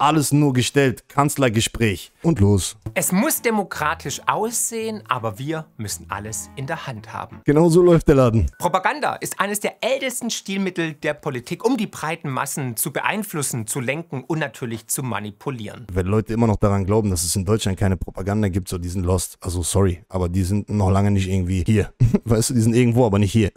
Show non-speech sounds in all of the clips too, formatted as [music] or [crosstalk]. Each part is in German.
Alles nur gestellt, Kanzlergespräch und los. Es muss demokratisch aussehen, aber wir müssen alles in der Hand haben. Genau so läuft der Laden. Propaganda ist eines der ältesten Stilmittel der Politik, um die breiten Massen zu beeinflussen, zu lenken und natürlich zu manipulieren. Wenn Leute immer noch daran glauben, dass es in Deutschland keine Propaganda gibt, so die sind lost. Also sorry, aber die sind noch lange nicht irgendwie hier. [laughs] Weißt du, die sind irgendwo, aber nicht hier.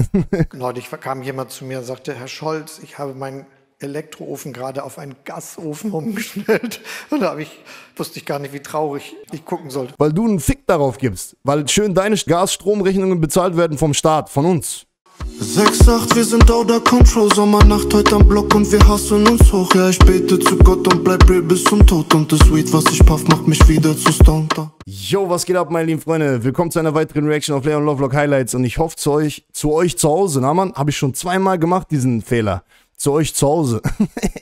Leute, [laughs] ich kam jemand zu mir und sagte, Herr Scholz, ich habe meinen Elektroofen gerade auf einen Gasofen umgestellt. [laughs] Und da ich, wusste ich gar nicht, wie traurig ich gucken sollte. Weil du einen Fick darauf gibst. Weil schön deine Gasstromrechnungen bezahlt werden vom Staat, von uns. 6-8, wir sind out of control Sommernacht heute am Block und wir hassen uns hoch Ja, ich bete zu Gott und bleib real bis zum Tod Und das Weed, was ich puff, macht mich wieder zu Stonter Yo, was geht ab, meine lieben Freunde? Willkommen zu einer weiteren Reaction auf Leon Lovelock Highlights Und ich hoffe zu euch, zu euch zu Hause, na man, habe ich schon zweimal gemacht, diesen Fehler zu euch zu Hause.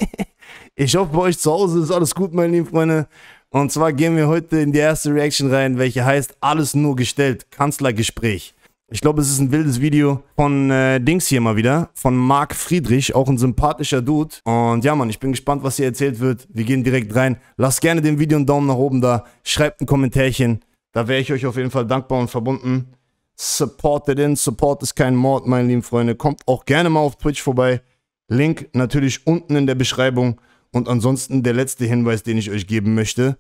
[laughs] ich hoffe, bei euch zu Hause ist alles gut, meine lieben Freunde. Und zwar gehen wir heute in die erste Reaction rein, welche heißt Alles nur gestellt, Kanzlergespräch. Ich glaube, es ist ein wildes Video von äh, Dings hier mal wieder, von Marc Friedrich, auch ein sympathischer Dude. Und ja, Mann, ich bin gespannt, was hier erzählt wird. Wir gehen direkt rein. Lasst gerne dem Video einen Daumen nach oben da, schreibt ein Kommentärchen. Da wäre ich euch auf jeden Fall dankbar und verbunden. Supportet in, Support ist kein Mord, meine lieben Freunde. Kommt auch gerne mal auf Twitch vorbei. Link natürlich unten in der Beschreibung. Und ansonsten der letzte Hinweis, den ich euch geben möchte,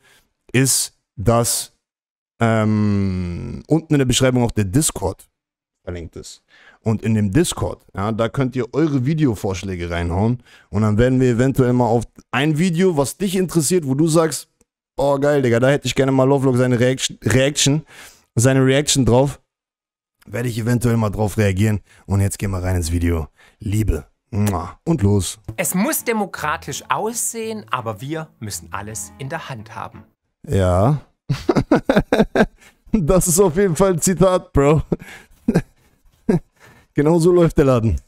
ist, dass ähm, unten in der Beschreibung auch der Discord verlinkt ist. Und in dem Discord, ja, da könnt ihr eure Videovorschläge reinhauen. Und dann werden wir eventuell mal auf ein Video, was dich interessiert, wo du sagst, oh geil, Digga, da hätte ich gerne mal Lovelock seine Reaction, seine Reaction drauf, werde ich eventuell mal drauf reagieren. Und jetzt gehen wir rein ins Video. Liebe. Und los. Es muss demokratisch aussehen, aber wir müssen alles in der Hand haben. Ja. [laughs] das ist auf jeden Fall ein Zitat, Bro. [laughs] genau so läuft der Laden.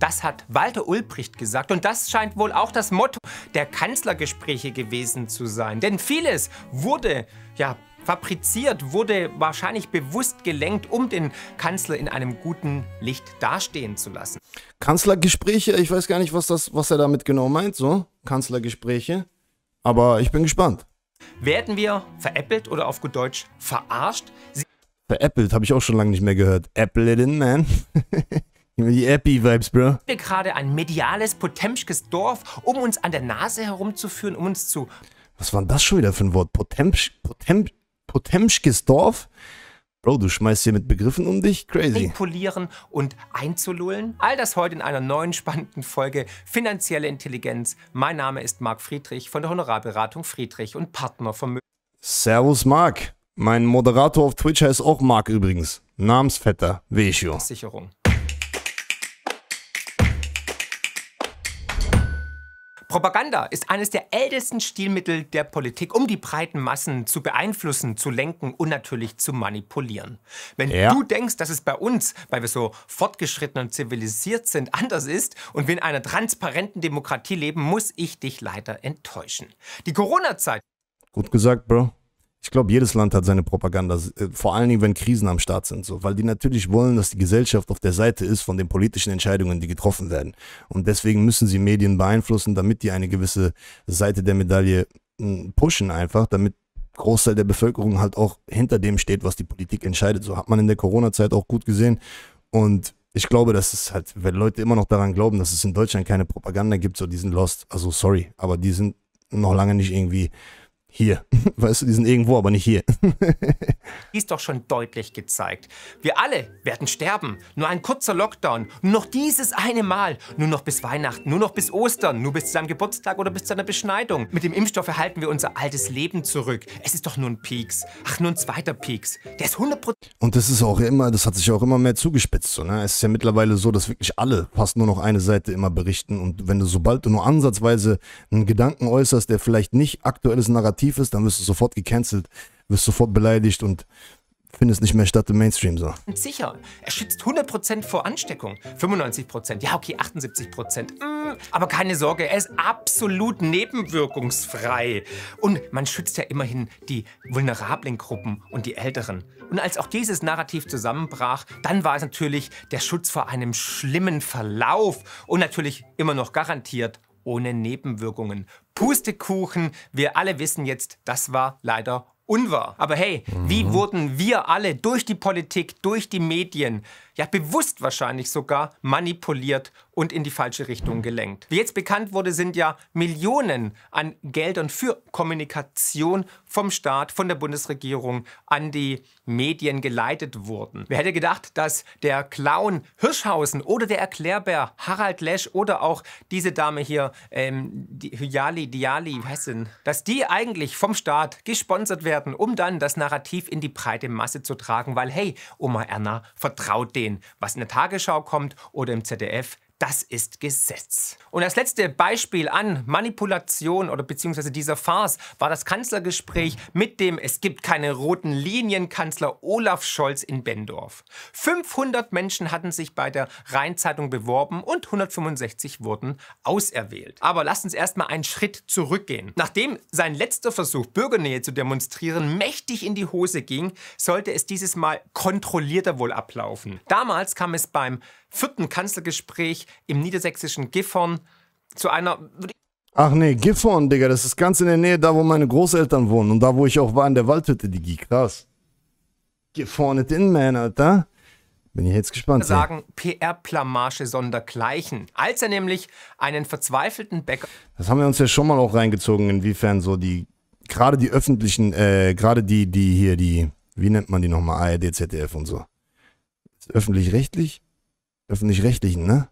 Das hat Walter Ulbricht gesagt und das scheint wohl auch das Motto der Kanzlergespräche gewesen zu sein. Denn vieles wurde ja Fabriziert wurde wahrscheinlich bewusst gelenkt, um den Kanzler in einem guten Licht dastehen zu lassen. Kanzlergespräche, ich weiß gar nicht, was, das, was er damit genau meint, so. Kanzlergespräche. Aber ich bin gespannt. Werden wir veräppelt oder auf gut Deutsch verarscht? Sie Veräppelt habe ich auch schon lange nicht mehr gehört. Apple it in, man. [laughs] Die Appy-Vibes, bro. Wir gerade ein mediales potemschkes Dorf, um uns an der Nase herumzuführen, um uns zu... Was war denn das schon wieder für ein Wort? Potemsch... Potemsch, Potemschkes Dorf. Bro, du schmeißt hier mit Begriffen um dich? Crazy. Manipulieren und einzulullen? All das heute in einer neuen spannenden Folge Finanzielle Intelligenz. Mein Name ist Marc Friedrich von der Honorarberatung Friedrich und Partner Vermögen. Servus Marc. Mein Moderator auf Twitch heißt auch Marc übrigens. Namensvetter, Vesio. Versicherung. Propaganda ist eines der ältesten Stilmittel der Politik, um die breiten Massen zu beeinflussen, zu lenken und natürlich zu manipulieren. Wenn ja. du denkst, dass es bei uns, weil wir so fortgeschritten und zivilisiert sind, [laughs] anders ist und wir in einer transparenten Demokratie leben, muss ich dich leider enttäuschen. Die Corona-Zeit. Gut gesagt, Bro. Ich glaube, jedes Land hat seine Propaganda, äh, vor allen Dingen, wenn Krisen am Start sind, so, weil die natürlich wollen, dass die Gesellschaft auf der Seite ist von den politischen Entscheidungen, die getroffen werden. Und deswegen müssen sie Medien beeinflussen, damit die eine gewisse Seite der Medaille hm, pushen einfach, damit Großteil der Bevölkerung halt auch hinter dem steht, was die Politik entscheidet. So hat man in der Corona-Zeit auch gut gesehen. Und ich glaube, dass es halt, wenn Leute immer noch daran glauben, dass es in Deutschland keine Propaganda gibt, so die sind lost. Also sorry, aber die sind noch lange nicht irgendwie hier. [laughs] Weißt du, die sind irgendwo, aber nicht hier. [laughs] die ist doch schon deutlich gezeigt. Wir alle werden sterben. Nur ein kurzer Lockdown. Nur noch dieses eine Mal. Nur noch bis Weihnachten. Nur noch bis Ostern. Nur bis zu seinem Geburtstag oder bis zu deiner Beschneidung. Mit dem Impfstoff erhalten wir unser altes Leben zurück. Es ist doch nur ein Peaks. Ach, nur ein zweiter Peaks. Der ist 100%. Und das ist auch immer, das hat sich auch immer mehr zugespitzt. So, ne? Es ist ja mittlerweile so, dass wirklich alle fast nur noch eine Seite immer berichten. Und wenn du, sobald du nur ansatzweise einen Gedanken äußerst, der vielleicht nicht aktuelles Narrativ alternativ ist, dann wirst du sofort gecancelt, wirst sofort beleidigt und findest nicht mehr statt im Mainstream so. Sicher, er schützt 100% vor Ansteckung, 95%, ja okay, 78%. Mm, aber keine Sorge, er ist absolut nebenwirkungsfrei. Und man schützt ja immerhin die vulnerablen Gruppen und die Älteren. Und als auch dieses Narrativ zusammenbrach, dann war es natürlich der Schutz vor einem schlimmen Verlauf und natürlich immer noch garantiert ohne Nebenwirkungen. Pustekuchen, wir alle wissen jetzt, das war leider unwahr. Aber hey, mhm. wie wurden wir alle durch die Politik, durch die Medien, ja bewusst wahrscheinlich sogar manipuliert und in die falsche Richtung gelenkt. Wie jetzt bekannt wurde, sind ja Millionen an Geldern für Kommunikation vom Staat, von der Bundesregierung an die Medien geleitet wurden. Wer hätte gedacht, dass der Clown Hirschhausen oder der Erklärbär Harald Lesch oder auch diese Dame hier, ähm, die Hyali Diali, Hessen, dass die eigentlich vom Staat gesponsert werden, um dann das Narrativ in die breite Masse zu tragen, weil hey, Oma Erna vertraut denen, was in der Tagesschau kommt oder im ZDF, das ist Gesetz. Und das letzte Beispiel an Manipulation oder beziehungsweise dieser Farce war das Kanzlergespräch mit dem Es gibt keine roten Linien Kanzler Olaf Scholz in Bendorf. 500 Menschen hatten sich bei der Rheinzeitung beworben und 165 wurden auserwählt. Aber lasst uns erstmal einen Schritt zurückgehen. Nachdem sein letzter Versuch, Bürgernähe zu demonstrieren, mächtig in die Hose ging, sollte es dieses Mal kontrollierter wohl ablaufen. Damals kam es beim vierten Kanzlergespräch im niedersächsischen Gifhorn zu einer. Ach nee, Gifhorn, Digga, das ist ganz in der Nähe, da wo meine Großeltern wohnen und da wo ich auch war in der Waldhütte, die ging krass. Gifhorn it in, man, Alter. Bin ich jetzt gespannt. Sagen PR-Plamage sondergleichen. Als er nämlich einen verzweifelten Bäcker. Das haben wir uns ja schon mal auch reingezogen, inwiefern so die, gerade die öffentlichen, äh, gerade die, die hier, die, wie nennt man die nochmal, ARD, ZDF und so. Öffentlich-rechtlich? öffentlich-rechtlichen, ne?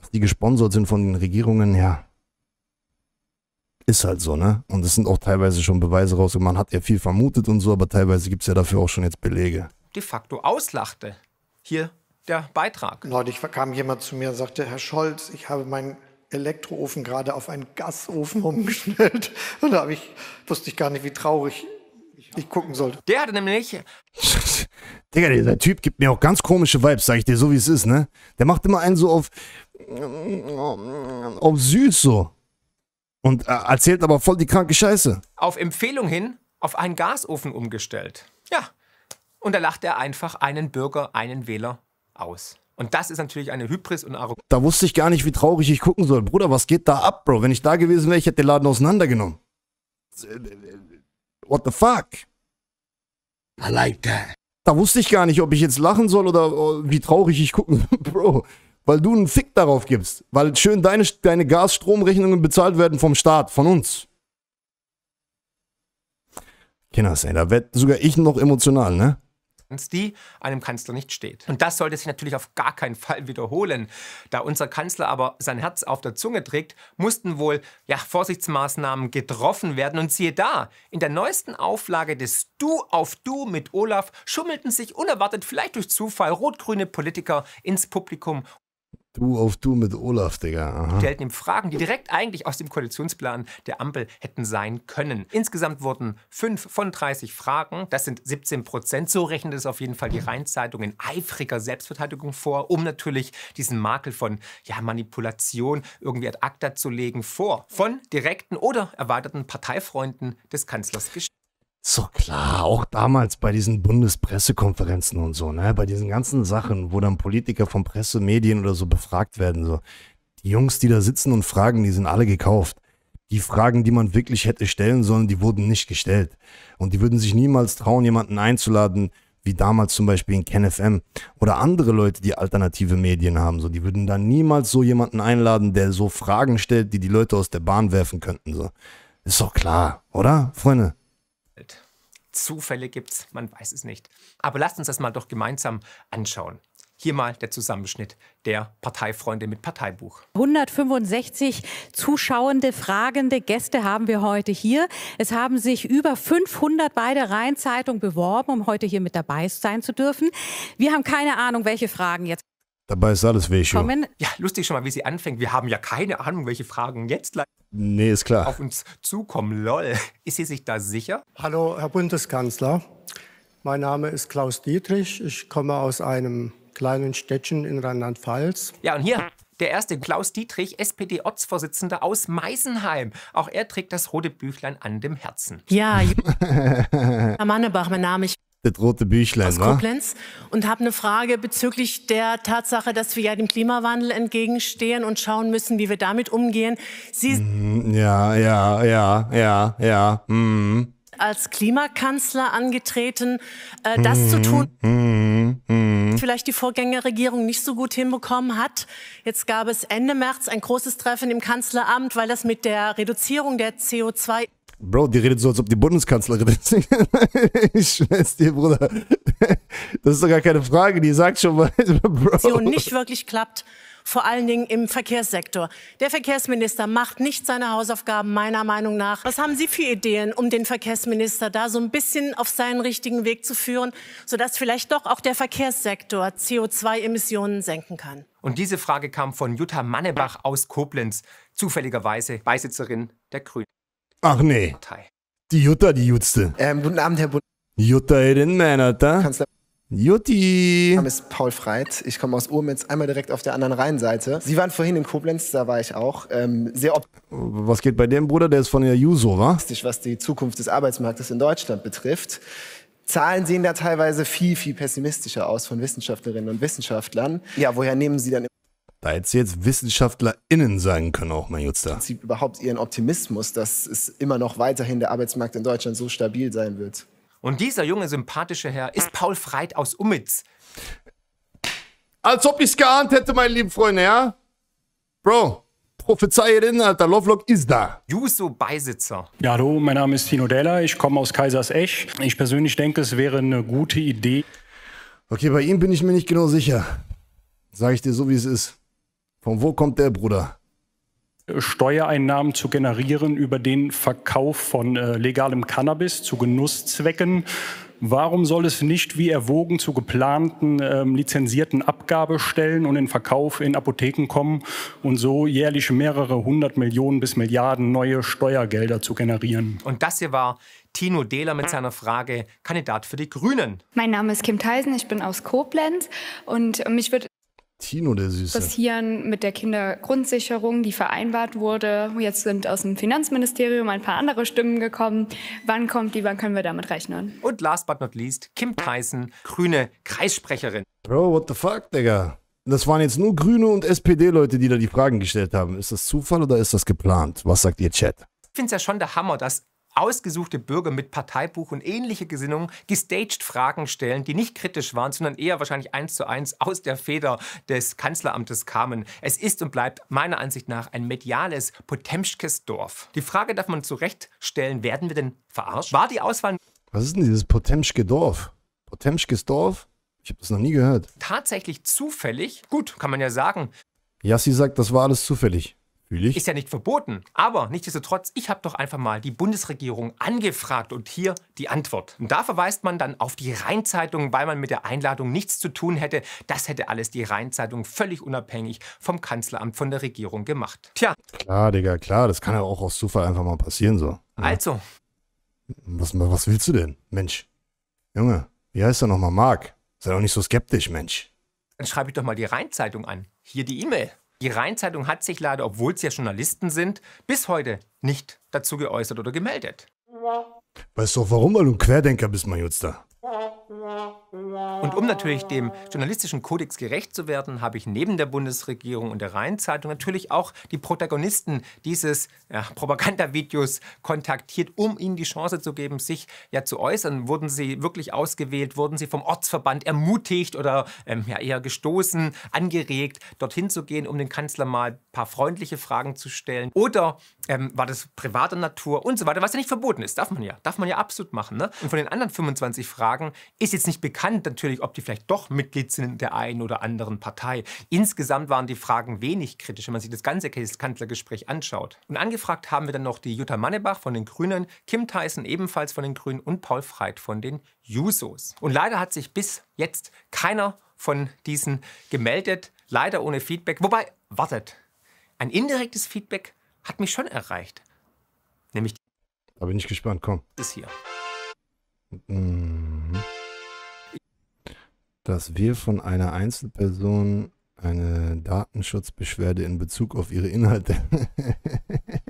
Dass die gesponsert sind von den Regierungen, ja. Ist halt so, ne? Und es sind auch teilweise schon Beweise rausgekommen. Man hat ja viel vermutet und so, aber teilweise gibt es ja dafür auch schon jetzt Belege. De facto auslachte. Hier der Beitrag. Leute, ich kam jemand zu mir und sagte, Herr Scholz, ich habe meinen Elektroofen gerade auf einen Gasofen umgestellt. [laughs] Und da ich, wusste ich gar nicht, wie traurig ich gucken sollte. Der hatte nämlich [laughs] Digga, dieser Typ gibt mir auch ganz komische Vibes, sag ich dir, so wie es ist, ne? Der macht immer einen so auf, auf süß so. Und äh, erzählt aber voll die kranke Scheiße. Auf Empfehlung hin auf einen Gasofen umgestellt. Ja. Und da lacht er einfach einen Bürger, einen Wähler aus. Und das ist natürlich eine Hybris und Arroganz. Da wusste ich gar nicht, wie traurig ich gucken soll. Bruder, was geht da ab, Bro? Wenn ich da gewesen wäre, ich hätte den Laden auseinandergenommen. What the fuck? I like that. Da wusste ich gar nicht, ob ich jetzt lachen soll oder oh, wie traurig ich gucken. [laughs] Bro, weil du einen Fick darauf gibst. Weil schön deine, deine Gas-Stromrechnungen bezahlt werden vom Staat, von uns. Kenner, ey, da werde sogar ich noch emotional, ne? die einem Kanzler nicht steht. Und das sollte sich natürlich auf gar keinen Fall wiederholen. Da unser Kanzler aber sein Herz auf der Zunge trägt, mussten wohl ja, Vorsichtsmaßnahmen getroffen werden. Und siehe da, in der neuesten Auflage des Du auf Du mit Olaf schummelten sich unerwartet, vielleicht durch Zufall, rot-grüne Politiker ins Publikum Du auf Du mit Olaf, Digga. Aha. Stellten ihm Fragen, die direkt eigentlich aus dem Koalitionsplan der Ampel hätten sein können. Insgesamt wurden fünf von 30 Fragen, das sind 17 Prozent, so rechnet es auf jeden Fall die Rheinzeitung in eifriger Selbstverteidigung vor, um natürlich diesen Makel von ja, Manipulation irgendwie ad acta zu legen, vor. Von direkten oder erweiterten Parteifreunden des Kanzlers gestellt. So klar, auch damals bei diesen Bundespressekonferenzen und so, ne? Bei diesen ganzen Sachen, wo dann Politiker von Presse, Medien oder so befragt werden, so. Die Jungs, die da sitzen und fragen, die sind alle gekauft. Die Fragen, die man wirklich hätte stellen sollen, die wurden nicht gestellt. Und die würden sich niemals trauen, jemanden einzuladen, wie damals zum Beispiel in KenFM oder andere Leute, die alternative Medien haben. So, die würden da niemals so jemanden einladen, der so Fragen stellt, die die Leute aus der Bahn werfen könnten. So. Ist doch klar, oder, Freunde? Zufälle gibt es, man weiß es nicht. Aber lasst uns das mal doch gemeinsam anschauen. Hier mal der Zusammenschnitt der Parteifreunde mit Parteibuch. 165 zuschauende, fragende Gäste haben wir heute hier. Es haben sich über 500 bei der Rheinzeitung beworben, um heute hier mit dabei sein zu dürfen. Wir haben keine Ahnung, welche Fragen jetzt Dabei ist alles weh schon. Ja, lustig schon mal, wie sie anfängt. Wir haben ja keine Ahnung, welche Fragen jetzt nee, ist klar. auf uns zukommen. Lol. Ist sie sich da sicher? Hallo, Herr Bundeskanzler. Mein Name ist Klaus Dietrich. Ich komme aus einem kleinen Städtchen in Rheinland-Pfalz. Ja, und hier der erste Klaus Dietrich, SPD-Ortsvorsitzender aus Meisenheim. Auch er trägt das rote Büchlein an dem Herzen. Ja, Herr Mannebach, mein Name. ist das rote Büchlein. Aus Koblenz und habe eine Frage bezüglich der Tatsache, dass wir ja dem Klimawandel entgegenstehen und schauen müssen, wie wir damit umgehen. Sie ja, ja, ja, ja, ja. Mm. Als Klimakanzler angetreten, äh, das mm, zu tun, mm, vielleicht die Vorgängerregierung nicht so gut hinbekommen hat. Jetzt gab es Ende März ein großes Treffen im Kanzleramt, weil das mit der Reduzierung der CO2 Bro, die redet so, als ob die Bundeskanzlerin ist. [laughs] ich schwör's dir, Bruder. Das ist doch gar keine Frage, die sagt schon mal, [laughs] Bro. nicht wirklich klappt, vor allen Dingen im Verkehrssektor. Der Verkehrsminister macht nicht seine Hausaufgaben, meiner Meinung nach. Was haben Sie für Ideen, um den Verkehrsminister da so ein bisschen auf seinen richtigen Weg zu führen, sodass vielleicht doch auch der Verkehrssektor CO2-Emissionen senken kann? Und diese Frage kam von Jutta Mannebach aus Koblenz, zufälligerweise Beisitzerin der Grünen. Ach nee. Partei. Die Jutta, die Jutste. Ähm, guten Abend, Herr Bund. Jutta in meiner, da? Kanzler. Jutti. Mein Name ist Paul Freit. Ich komme aus Urmitz, einmal direkt auf der anderen Rheinseite. Sie waren vorhin in Koblenz, da war ich auch. Ähm, sehr op Was geht bei dem Bruder? Der ist von der Juso, wa? Was die Zukunft des Arbeitsmarktes in Deutschland betrifft. Zahlen sehen da teilweise viel, viel pessimistischer aus von Wissenschaftlerinnen und Wissenschaftlern. Ja, woher nehmen Sie dann da hättest du jetzt WissenschaftlerInnen sagen können, auch mein Jutzer. Im Prinzip überhaupt ihren Optimismus, dass es immer noch weiterhin der Arbeitsmarkt in Deutschland so stabil sein wird. Und dieser junge, sympathische Herr ist Paul Freit aus Ummitz. Als ob ich's geahnt hätte, meine lieben Freunde, ja? Bro, Prophezeierin, Alter, Lovelock ist da. Juso Beisitzer. Ja, hallo, mein Name ist Tino Della, ich komme aus Kaisersesch. Ich persönlich denke, es wäre eine gute Idee. Okay, bei ihm bin ich mir nicht genau sicher. Sag ich dir so, wie es ist. Von wo kommt der Bruder? Steuereinnahmen zu generieren über den Verkauf von äh, legalem Cannabis zu Genusszwecken. Warum soll es nicht wie erwogen zu geplanten ähm, lizenzierten Abgabestellen und den Verkauf in Apotheken kommen und so jährlich mehrere hundert Millionen bis Milliarden neue Steuergelder zu generieren? Und das hier war Tino Dehler mit seiner Frage, Kandidat für die Grünen. Mein Name ist Kim Theisen, ich bin aus Koblenz und mich würde Tino der Süße. Passieren mit der Kindergrundsicherung, die vereinbart wurde. Jetzt sind aus dem Finanzministerium ein paar andere Stimmen gekommen. Wann kommt die? Wann können wir damit rechnen? Und last but not least, Kim Tyson, grüne Kreissprecherin. Bro, what the fuck, Digga? Das waren jetzt nur Grüne und SPD-Leute, die da die Fragen gestellt haben. Ist das Zufall oder ist das geplant? Was sagt ihr Chat? Ich finde es ja schon der Hammer, dass ausgesuchte Bürger mit Parteibuch und ähnliche Gesinnung gestaged Fragen stellen, die nicht kritisch waren, sondern eher wahrscheinlich eins zu eins aus der Feder des Kanzleramtes kamen. Es ist und bleibt meiner Ansicht nach ein mediales Potemschkes Dorf. Die Frage darf man zu Recht stellen, werden wir denn verarscht? War die Auswahl... Was ist denn dieses Potemschke Dorf? Potemschkes Dorf? Ich habe das noch nie gehört. Tatsächlich zufällig? Gut, kann man ja sagen. Yassi sagt, das war alles zufällig. Fühle Ist ja nicht verboten. Aber nichtsdestotrotz, ich habe doch einfach mal die Bundesregierung angefragt und hier die Antwort. Und da verweist man dann auf die Rheinzeitung, weil man mit der Einladung nichts zu tun hätte. Das hätte alles die Rheinzeitung völlig unabhängig vom Kanzleramt, von der Regierung gemacht. Tja. Klar, Digga, klar. Das kann ja auch aus Zufall einfach mal passieren so. Ja. Also. Was, was willst du denn, Mensch? Junge, wie heißt er nochmal? Marc? Sei doch nicht so skeptisch, Mensch. Dann schreibe ich doch mal die Rheinzeitung an. Hier die E-Mail. Die Rheinzeitung hat sich leider, obwohl es ja Journalisten sind, bis heute nicht dazu geäußert oder gemeldet. Weißt du auch warum, weil du ein Querdenker bist, mein Jutster. Und um natürlich dem journalistischen Kodex gerecht zu werden, habe ich neben der Bundesregierung und der Rheinzeitung natürlich auch die Protagonisten dieses ja, Propagandavideos kontaktiert, um ihnen die Chance zu geben, sich ja zu äußern. Wurden sie wirklich ausgewählt? Wurden sie vom Ortsverband ermutigt oder ähm, ja, eher gestoßen, angeregt, dorthin zu gehen, um dem Kanzler mal ein paar freundliche Fragen zu stellen? Oder ähm, war das privater Natur und so weiter, was ja nicht verboten ist? Darf man ja, darf man ja absolut machen. Ne? Und von den anderen 25 Fragen ist jetzt jetzt nicht bekannt natürlich, ob die vielleicht doch Mitglied sind der einen oder anderen Partei. Insgesamt waren die Fragen wenig kritisch, wenn man sich das ganze Kanzlergespräch anschaut. Und angefragt haben wir dann noch die Jutta Mannebach von den Grünen, Kim Tyson ebenfalls von den Grünen und Paul Freit von den Jusos. Und leider hat sich bis jetzt keiner von diesen gemeldet, leider ohne Feedback. Wobei, wartet, ein indirektes Feedback hat mich schon erreicht. Nämlich. Da bin ich gespannt, komm. Ist hier. Mmh dass wir von einer Einzelperson eine Datenschutzbeschwerde in Bezug auf ihre Inhalte.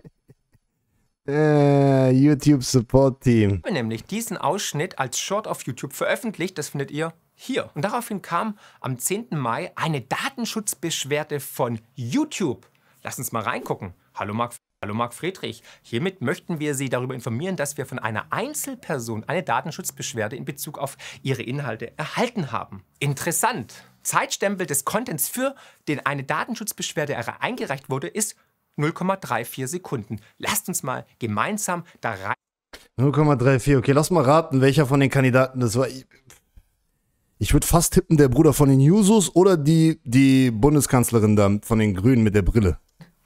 [laughs] äh, YouTube Support Team. Nämlich diesen Ausschnitt als Short auf YouTube veröffentlicht, das findet ihr hier. Und daraufhin kam am 10. Mai eine Datenschutzbeschwerde von YouTube. Lass uns mal reingucken. Hallo Marc. Hallo Marc Friedrich, hiermit möchten wir Sie darüber informieren, dass wir von einer Einzelperson eine Datenschutzbeschwerde in Bezug auf Ihre Inhalte erhalten haben. Interessant! Zeitstempel des Contents, für den eine Datenschutzbeschwerde eingereicht wurde, ist 0,34 Sekunden. Lasst uns mal gemeinsam da rein. 0,34, okay, lass mal raten, welcher von den Kandidaten das war. Ich würde fast tippen, der Bruder von den Jusos oder die, die Bundeskanzlerin da von den Grünen mit der Brille.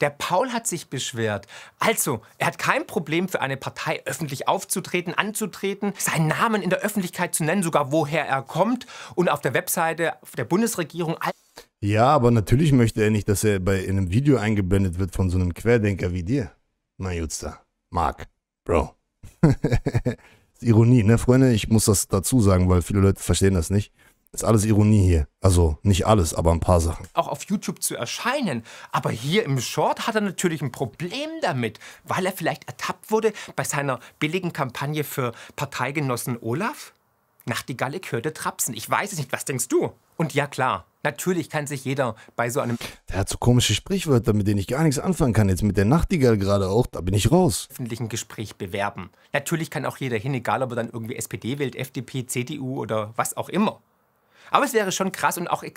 Der Paul hat sich beschwert. Also, er hat kein Problem, für eine Partei öffentlich aufzutreten, anzutreten, seinen Namen in der Öffentlichkeit zu nennen, sogar woher er kommt und auf der Webseite der Bundesregierung ja, aber natürlich möchte er nicht, dass er bei in einem Video eingeblendet wird von so einem Querdenker wie dir. Na Jutster, Mark, Bro. [laughs] Ironie, ne, Freunde? Ich muss das dazu sagen, weil viele Leute verstehen das nicht. Ist alles Ironie hier. Also nicht alles, aber ein paar Sachen. Auch auf YouTube zu erscheinen. Aber hier im Short hat er natürlich ein Problem damit, weil er vielleicht ertappt wurde bei seiner billigen Kampagne für Parteigenossen Olaf. Nachtigalle hörte Trapsen. Ich weiß es nicht, was denkst du? Und ja, klar, natürlich kann sich jeder bei so einem. Der hat so komische Sprichwörter, mit denen ich gar nichts anfangen kann. Jetzt mit der Nachtigall gerade auch, da bin ich raus. Öffentlichen Gespräch bewerben. Natürlich kann auch jeder hin, egal ob er dann irgendwie SPD wählt, FDP, CDU oder was auch immer. Aber es wäre schon krass und auch e-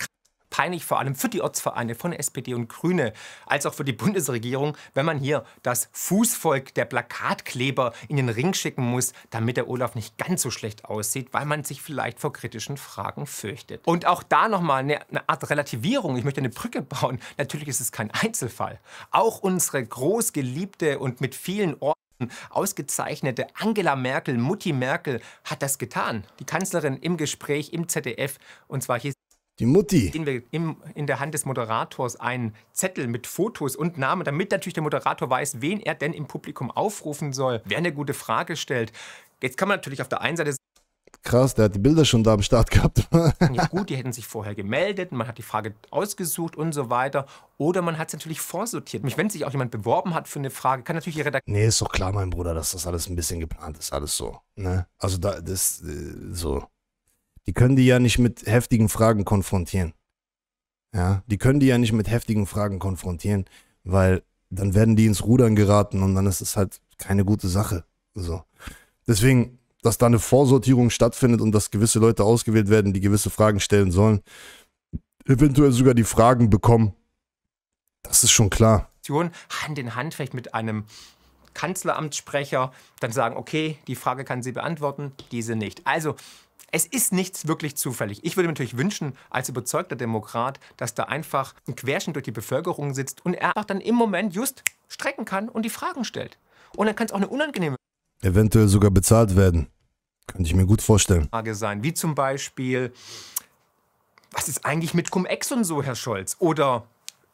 peinlich vor allem für die Ortsvereine von SPD und Grüne, als auch für die Bundesregierung, wenn man hier das Fußvolk der Plakatkleber in den Ring schicken muss, damit der Olaf nicht ganz so schlecht aussieht, weil man sich vielleicht vor kritischen Fragen fürchtet. Und auch da nochmal eine, eine Art Relativierung. Ich möchte eine Brücke bauen. Natürlich ist es kein Einzelfall. Auch unsere großgeliebte und mit vielen Orten Ausgezeichnete Angela Merkel, Mutti Merkel, hat das getan. Die Kanzlerin im Gespräch im ZDF. Und zwar hier die Mutti. Sehen wir im, in der Hand des Moderators einen Zettel mit Fotos und Namen, damit natürlich der Moderator weiß, wen er denn im Publikum aufrufen soll, wer eine gute Frage stellt. Jetzt kann man natürlich auf der einen Seite sagen, krass, der hat die Bilder schon da am Start gehabt. ja gut, die hätten sich vorher gemeldet, man hat die Frage ausgesucht und so weiter. Oder man hat es natürlich vorsortiert. Wenn sich auch jemand beworben hat für eine Frage, kann natürlich die Redaktion... Nee, ist doch klar, mein Bruder, dass das alles ein bisschen geplant ist, alles so. Ne? Also da, das, äh, so. Die können die ja nicht mit heftigen Fragen konfrontieren. Ja, die können die ja nicht mit heftigen Fragen konfrontieren, weil dann werden die ins Rudern geraten und dann ist es halt keine gute Sache. So. Deswegen, dass da eine Vorsortierung stattfindet und dass gewisse Leute ausgewählt werden, die gewisse Fragen stellen sollen. Eventuell sogar die Fragen bekommen. Das ist schon klar. Hand in Hand vielleicht mit einem Kanzleramtssprecher, dann sagen, okay, die Frage kann sie beantworten, diese nicht. Also es ist nichts wirklich zufällig. Ich würde mir natürlich wünschen, als überzeugter Demokrat, dass da einfach ein Querschnitt durch die Bevölkerung sitzt und er einfach dann im Moment just strecken kann und die Fragen stellt. Und dann kann es auch eine unangenehme eventuell sogar bezahlt werden. Könnte ich mir gut vorstellen. Frage sein, wie zum Beispiel, was ist eigentlich mit Cum-Ex und so, Herr Scholz? Oder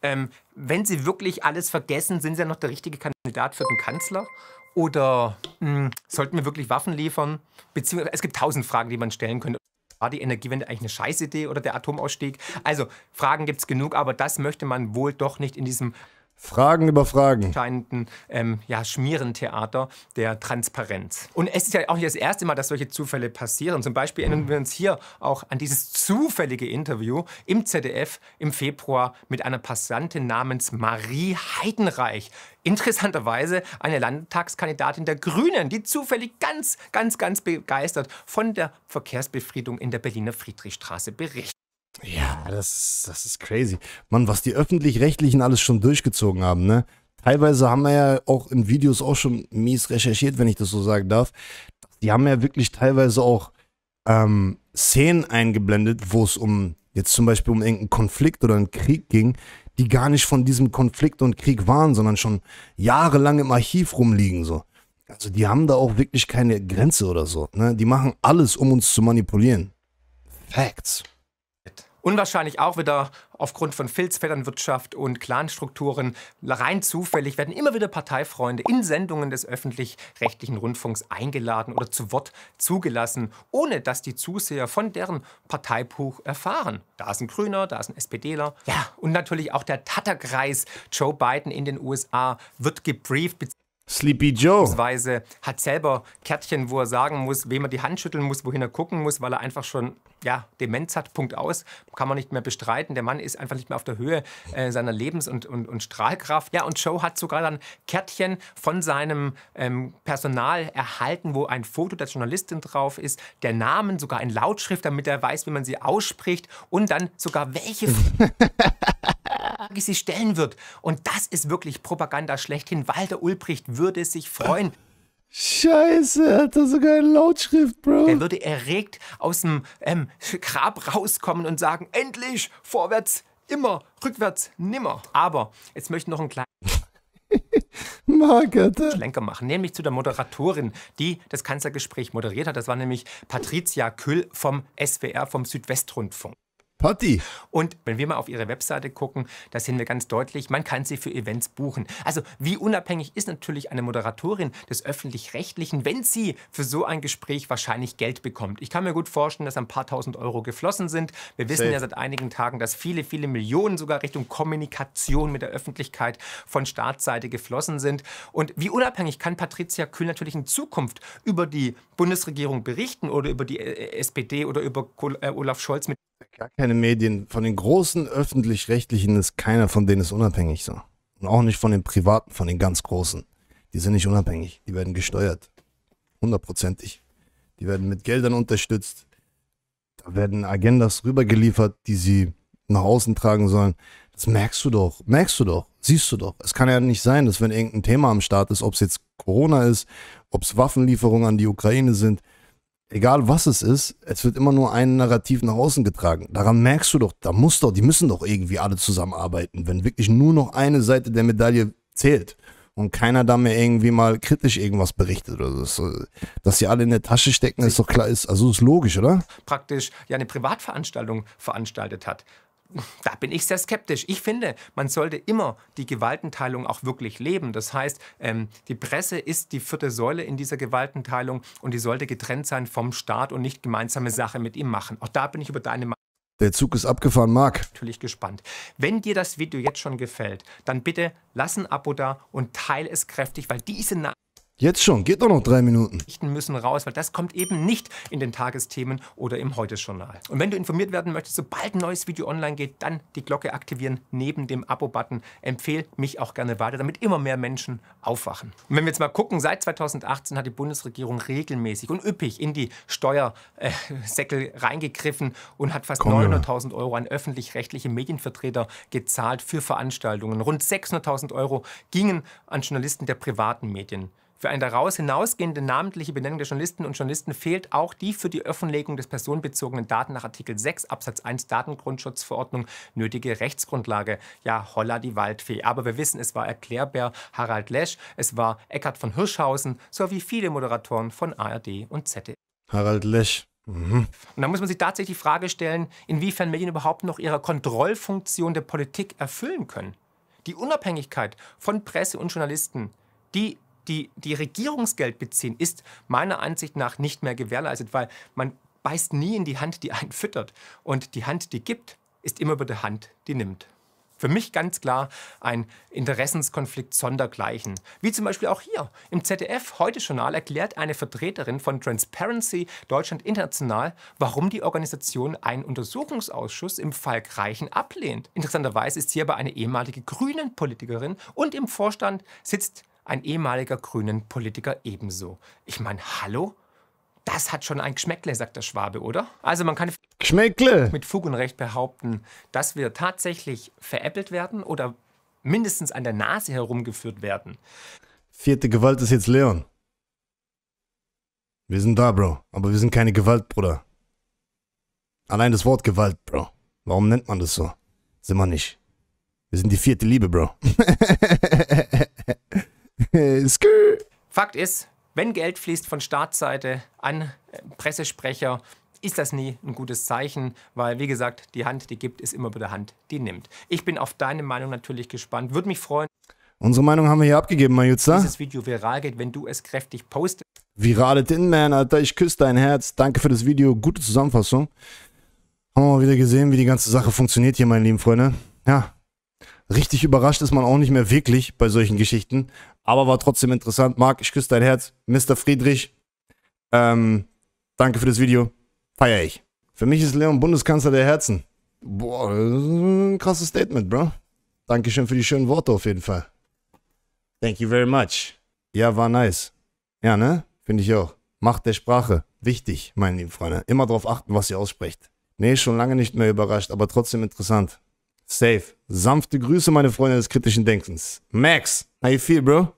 ähm, wenn Sie wirklich alles vergessen, sind Sie ja noch der richtige Kandidat für den Kanzler? Oder mh, hm, sollten wir wirklich Waffen liefern? Beziehungsweise, es gibt tausend Fragen, die man stellen könnte. War die Energiewende eigentlich eine Scheißidee oder der Atomausstieg? Also, Fragen gibt es genug, aber das möchte man wohl doch nicht in diesem Fragen über Fragen. Scheinenden ähm, ja, Schmierentheater der Transparenz. Und es ist ja auch nicht das erste Mal, dass solche Zufälle passieren. Zum Beispiel erinnern wir uns hier auch an dieses zufällige Interview im ZDF im Februar mit einer Passantin namens Marie Heidenreich. Interessanterweise eine Landtagskandidatin der Grünen, die zufällig ganz, ganz, ganz begeistert von der Verkehrsbefriedung in der Berliner Friedrichstraße berichtet. Ja, das ist, das ist crazy. Mann, was die Öffentlich-Rechtlichen alles schon durchgezogen haben, ne? Teilweise haben wir ja auch in Videos auch schon mies recherchiert, wenn ich das so sagen darf. Die haben ja wirklich teilweise auch ähm, Szenen eingeblendet, wo es um jetzt zum Beispiel um irgendeinen Konflikt oder einen Krieg ging, die gar nicht von diesem Konflikt und Krieg waren, sondern schon jahrelang im Archiv rumliegen so. Also die haben da auch wirklich keine Grenze oder so. Ne? Die machen alles, um uns zu manipulieren. Facts. Unwahrscheinlich auch wieder aufgrund von Filzfedernwirtschaft und Clanstrukturen rein zufällig werden immer wieder Parteifreunde in Sendungen des öffentlich-rechtlichen Rundfunks eingeladen oder zu Wort zugelassen, ohne dass die Zuseher von deren Parteibuch erfahren. Da ist ein Grüner, da ist ein SPDler. Ja, und natürlich auch der Tatterkreis Joe Biden in den USA wird gebrieft. Sleepy Joe. Beziehungsweise hat selber Kärtchen, wo er sagen muss, wem er die Hand schütteln muss, wohin er gucken muss, weil er einfach schon ja, Demenz hat, Punkt aus. Kann man nicht mehr bestreiten. Der Mann ist einfach nicht mehr auf der Höhe äh, seiner Lebens- und, und, und Strahlkraft. Ja, und Joe hat sogar dann Kärtchen von seinem ähm, Personal erhalten, wo ein Foto der Journalistin drauf ist, der Namen, sogar in Lautschrift, damit er weiß, wie man sie ausspricht und dann sogar welche. [laughs] wie sie stellen wird. Und das ist wirklich Propaganda schlechthin. Walter Ulbricht würde sich freuen. Scheiße, er hat da sogar eine Lautschrift, Bro. Er würde erregt aus dem ähm, Grab rauskommen und sagen, endlich, vorwärts, immer, rückwärts, nimmer. Aber jetzt möchte ich noch einen kleinen... [laughs] Margaret. Äh. Schlenker machen, nämlich zu der Moderatorin, die das Kanzlergespräch moderiert hat. Das war nämlich Patricia Küll vom SWR, vom Südwestrundfunk. Patti. Und wenn wir mal auf Ihre Webseite gucken, da sehen wir ganz deutlich, man kann sie für Events buchen. Also wie unabhängig ist natürlich eine Moderatorin des öffentlich-rechtlichen, wenn sie für so ein Gespräch wahrscheinlich Geld bekommt. Ich kann mir gut vorstellen, dass ein paar tausend Euro geflossen sind. Wir wissen Safe. ja seit einigen Tagen, dass viele, viele Millionen sogar Richtung Kommunikation mit der Öffentlichkeit von Staatsseite geflossen sind. Und wie unabhängig kann Patricia Kühl natürlich in Zukunft über die Bundesregierung berichten oder über die äh, SPD oder über äh, Olaf Scholz mit Gar keine Medien. Von den großen öffentlich-rechtlichen ist keiner von denen ist unabhängig so. Und auch nicht von den privaten, von den ganz großen. Die sind nicht unabhängig. Die werden gesteuert. Hundertprozentig. Die werden mit Geldern unterstützt. Da werden Agendas rübergeliefert, die sie nach außen tragen sollen. Das merkst du doch, merkst du doch, siehst du doch. Es kann ja nicht sein, dass wenn irgendein Thema am Start ist, ob es jetzt Corona ist, ob es Waffenlieferungen an die Ukraine sind, egal was es ist, es wird immer nur ein Narrativ nach außen getragen. Daran merkst du doch, da muss doch, die müssen doch irgendwie alle zusammenarbeiten, wenn wirklich nur noch eine Seite der Medaille zählt und keiner da mehr irgendwie mal kritisch irgendwas berichtet oder so. Äh, dass sie alle in der Tasche stecken, ist doch klar, ist also ist logisch, oder? Praktisch ja eine Privatveranstaltung veranstaltet hat. Da bin ich sehr skeptisch. Ich finde, man sollte immer die Gewaltenteilung auch wirklich leben. Das heißt, ähm, die Presse ist die vierte Säule in dieser Gewaltenteilung und die sollte getrennt sein vom Staat und nicht gemeinsame Sache mit ihm machen. Auch da bin ich über deine Meinung. Der Zug ist abgefahren, Marc. Natürlich gespannt. Wenn dir das Video jetzt schon gefällt, dann bitte lass ein Abo da und teile es kräftig, weil diese Nachricht Jetzt schon, geht doch noch drei Minuten. Müssen raus, weil das kommt eben nicht in den Tagesthemen oder im Heute-Journal. Und wenn du informiert werden möchtest, sobald ein neues Video online geht, dann die Glocke aktivieren neben dem Abo-Button. Empfehle mich auch gerne weiter, damit immer mehr Menschen aufwachen. Und wenn wir jetzt mal gucken, seit 2018 hat die Bundesregierung regelmäßig und üppig in die Steuersäckel reingegriffen und hat fast 900.000 Euro an öffentlich-rechtliche Medienvertreter gezahlt für Veranstaltungen. Rund 600.000 Euro gingen an Journalisten der privaten Medien. Für eine daraus hinausgehende namentliche Benennung der Journalisten und Journalisten fehlt auch die für die Offenlegung des personenbezogenen Daten nach Artikel 6 Absatz 1 Datengrundschutzverordnung nötige Rechtsgrundlage. Ja, holla die Waldfee. Aber wir wissen, es war Erklärbär Harald Lesch, es war Eckhard von Hirschhausen sowie viele Moderatoren von ARD und ZDF. Harald Lesch, mhm. und da muss man sich tatsächlich die Frage stellen, inwiefern Medien überhaupt noch ihre Kontrollfunktion der Politik erfüllen können. Die Unabhängigkeit von Presse und Journalisten, die die, die Regierungsgeld beziehen, ist meiner Ansicht nach nicht mehr gewährleistet, weil man beißt nie in die Hand, die einen füttert. Und die Hand, die gibt, ist immer über die Hand, die nimmt. Für mich ganz klar ein Interessenskonflikt sondergleichen. Wie zum Beispiel auch hier. Im ZDF Heute Journal erklärt eine Vertreterin von Transparency Deutschland International, warum die Organisation einen Untersuchungsausschuss im Fall Reichen ablehnt. Interessanterweise ist aber eine ehemalige Grünen-Politikerin und im Vorstand sitzt ein ehemaliger grünen Politiker ebenso. Ich meine, hallo? Das hat schon ein Geschmäckle, sagt der Schwabe, oder? Also man kann Geschmäckle. mit Fug und Recht behaupten, dass wir tatsächlich veräppelt werden oder mindestens an der Nase herumgeführt werden. Vierte Gewalt ist jetzt Leon. Wir sind da, Bro. Aber wir sind keine Gewalt, Bruder. Allein das Wort Gewalt, Bro. Warum nennt man das so? Sind wir nicht. Wir sind die vierte Liebe, Bro. [laughs] [laughs] Fakt ist, wenn Geld fließt von Startseite an äh, Pressesprecher, ist das nie ein gutes Zeichen, weil wie gesagt, die Hand, die gibt, ist immer bei der Hand, die nimmt. Ich bin auf deine Meinung natürlich gespannt, würde mich freuen. Unsere Meinung haben wir hier abgegeben, Majutza. Dieses Video viral geht, wenn du es kräftig postest. Virale Tin Man, Alter, ich küsse dein Herz. Danke für das Video, gute Zusammenfassung. Haben wir mal wieder gesehen, wie die ganze Sache funktioniert hier, meine lieben Freunde. Ja, richtig überrascht ist man auch nicht mehr wirklich bei solchen Geschichten, aber war trotzdem interessant. Marc, ich küsse dein Herz. Mr. Friedrich, ähm, danke für das Video. Feier ich. Für mich ist Leon Bundeskanzler der Herzen. Boah, das ist ein krasses Statement, Bro. Dankeschön für die schönen Worte auf jeden Fall. Thank you very much. Ja, war nice. Ja, ne? Finde ich auch. Macht der Sprache. Wichtig, meine lieben Freunde. Immer darauf achten, was ihr aussprecht. Nee, schon lange nicht mehr überrascht, aber trotzdem interessant. Safe. Sanfte Grüße, meine Freunde des kritischen Denkens. Max, how you feel, bro?